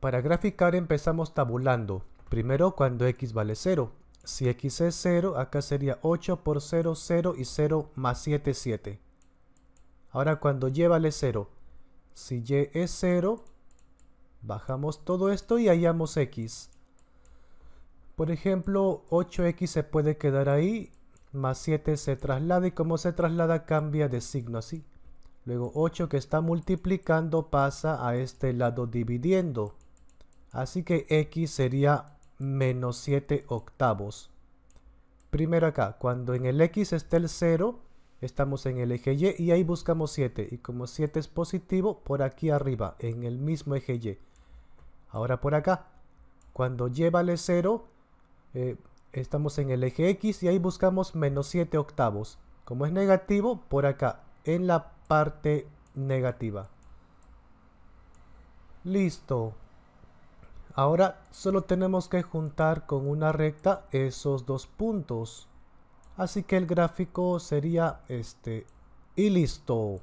Para graficar empezamos tabulando. Primero cuando x vale 0. Si x es 0, acá sería 8 por 0, 0 y 0 más 7, 7. Ahora cuando y vale 0. Si y es 0, bajamos todo esto y hallamos x. Por ejemplo, 8x se puede quedar ahí, más 7 se traslada y como se traslada cambia de signo así. Luego 8 que está multiplicando pasa a este lado dividiendo. Así que X sería menos 7 octavos. Primero acá, cuando en el X está el 0, estamos en el eje Y y ahí buscamos 7. Y como 7 es positivo, por aquí arriba, en el mismo eje Y. Ahora por acá, cuando Y vale 0, eh, estamos en el eje X y ahí buscamos menos 7 octavos. Como es negativo, por acá, en la parte negativa. Listo. Ahora solo tenemos que juntar con una recta esos dos puntos. Así que el gráfico sería este. Y listo.